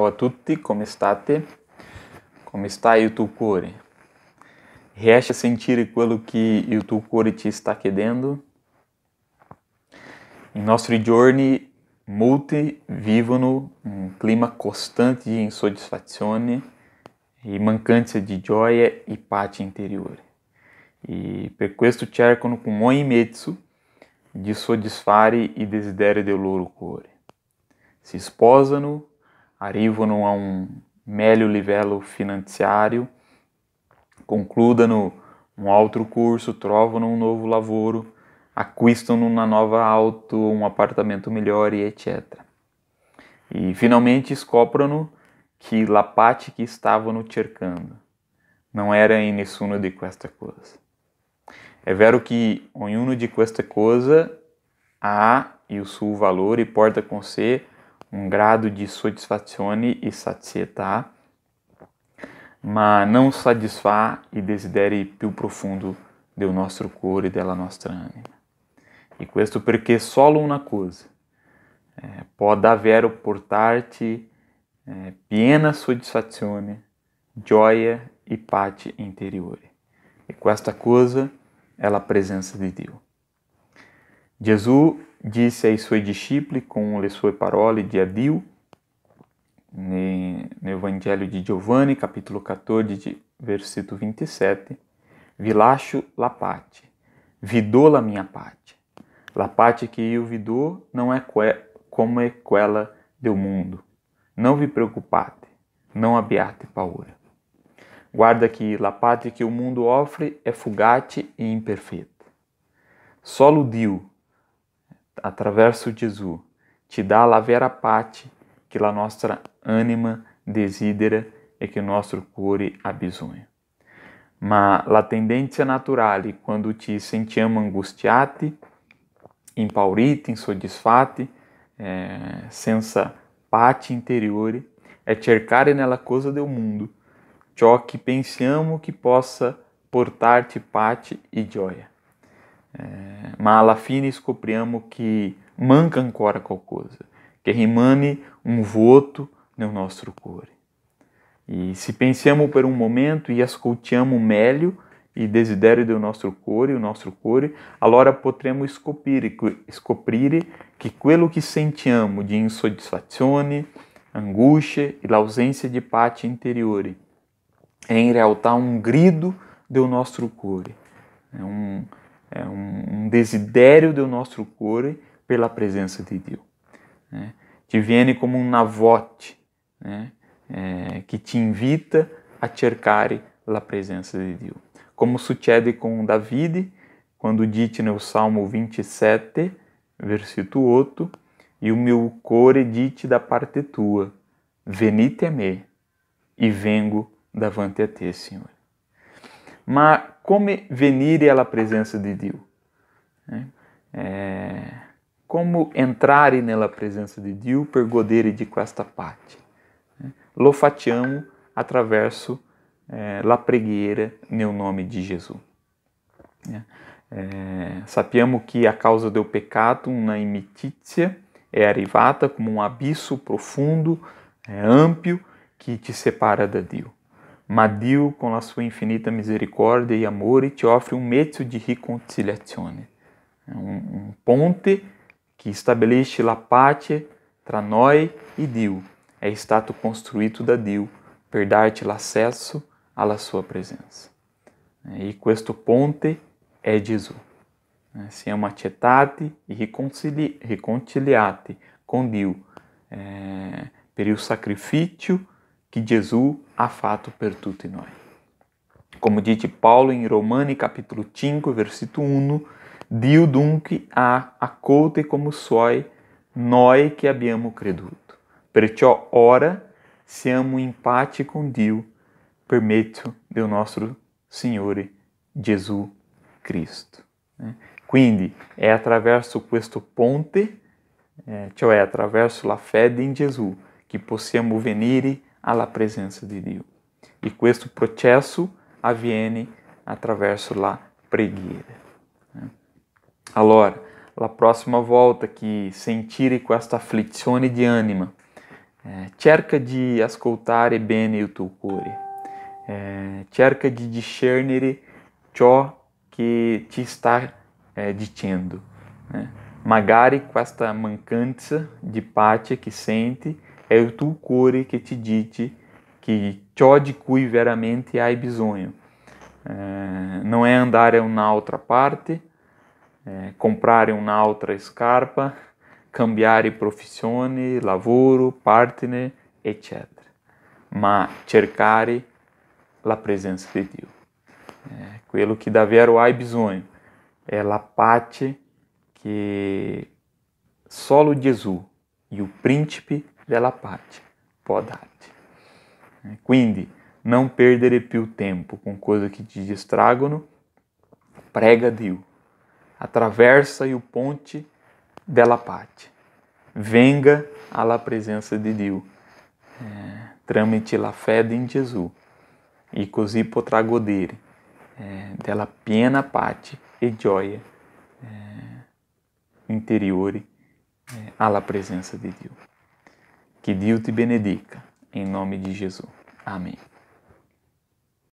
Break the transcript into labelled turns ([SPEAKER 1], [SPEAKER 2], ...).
[SPEAKER 1] Ciao a tutti, come state? Come está il tuo cuore? Riesci a sentire quello che il tuo cuore ti sta chiedendo? I nostri giorni molti vivono un clima costante di insoddisfazione e mancanza di gioia e pace interiore. E per questo cercano con ogni mezzo di soddisfare i desideri del loro cuore. Si sposano Arivo-no a é um melhor livelo financiário, concluda-no um outro curso, trova-no um novo lavoro, aquista-no na nova auto, um apartamento melhor e etc. E finalmente escopra-no que lapate que que no cercando não era em nessuno de questa coisa. É vero que uno de questa coisa há e o seu valor e porta com si um grado de soddisfazione e satietà, ma não satisfà e desidere più profundo del nostro cuore e della nostra anima. E questo perché solo una cosa eh, può davvero portarti eh, piena soddisfazione, gioia e pace interiore. E questa coisa é a presença de Deus. Jesus disse ai suoi discípulos com le sue parole di addio, no Evangelho de Giovanni, capítulo 14, versículo 27, vi lascio la parte, vi do la minha parte. La parte que eu vi do não é como é quella del mundo. Não vi preocupate não abbiate paura. Guarda que la parte que o mundo offre é fugate e imperfeita. Solo Dio attraverso Gesù, ci dà la vera pace que la nostra anima desidera e que o nosso cuore ha bisogno. Ma la tendenza naturale quando ci sentiamo angustiati, impauriti, insoddisfatti, eh, senza pace interiore, é cercare nella cosa del mundo, ciò che pensiamo que possa portar-te pace e gioia. Eh, ma alla fine scopriamo che manca ancora qualcosa, che rimane um voto no nosso cuore. E se pensiamo por um momento e ascoltiamo meglio e desiderio do nosso cuore, o nosso cuore, allora potremo scoprire, scoprire che quello che sentiamo di insoddisfazione, angústia e l'ausenza di pace interiore è in realtà um grido do nosso cuore, é um é um, um desidério do nosso corpo pela presença de Deus. Né? Te viene como um navote né? é, que te invita a cercare la presença de Deus. Como sucede com David, quando dite no Salmo 27, versículo 8, e o meu core dite da parte tua, venite a me, e vengo davante a te, Senhor ma come venire alla presença di Dio? É, como entrare nella presença de Dio per godere di questa pace? Eh, lo facciamo attraverso é, la preghiera nel nome di Gesù. É, sappiamo que a causa do pecado, na imitizia, é arrivata como um abisso profundo, é, ampio, que te separa da Deus. Madil, com a sua infinita misericórdia e amor, e te oferece um mezzo de reconciliazione, é um, um ponte que estabelece la pace tra noi e Dio. É stato construído da Dio, per te l'acesso alla sua presença. É, e questo ponte é Gesù. Siamo accettati e riconcili, riconciliati con Dio eh, é, per il sacrificio que Jesus ha fato per tutti noi. Como diz Paulo em Romani capítulo 5, versículo 1, Dio dunque ha accolte como suoi noi que abbiamo creduto. Perciò ora siamo in pace con Dio per mezzo del nostro Signore Gesù Cristo. Né? Quindi è é attraverso questo ponte, eh, cioè attraverso la fede in Gesù, che possiamo venire alla presença de Dio. E questo processo avviene attraverso la preghiera. Eh? Allora, la prossima volta che sentire questa afflizione di anima, eh, cerca di ascoltare bene il tuo cuore, eh, cerca di discernere ciò che ti sta eh, dicendo. Né? Magari questa mancanza di pace che senti é o tu core que te dite que ciò di cui veramente hai bisogno. É, não é andare outra parte, é, comprare outra scarpa, cambiare profissione, lavoro, partner, etc. Mas cercare la presença de Deus, eh, É, quello que davvero hai bisogno é la pace que solo Jesus e o príncipe della parte, podate. Quindi, não perdere più tempo com coisa que te distrágono, prega Dio. Attraversa o ponte della parte. Venga alla presença de Dio. É, tramite la fede in Gesù. E così potrà godere é, della piena parte e gioia é, interiore é, alla presença de Dio. Que Deus te benedica. Em nome de Jesus. Amém.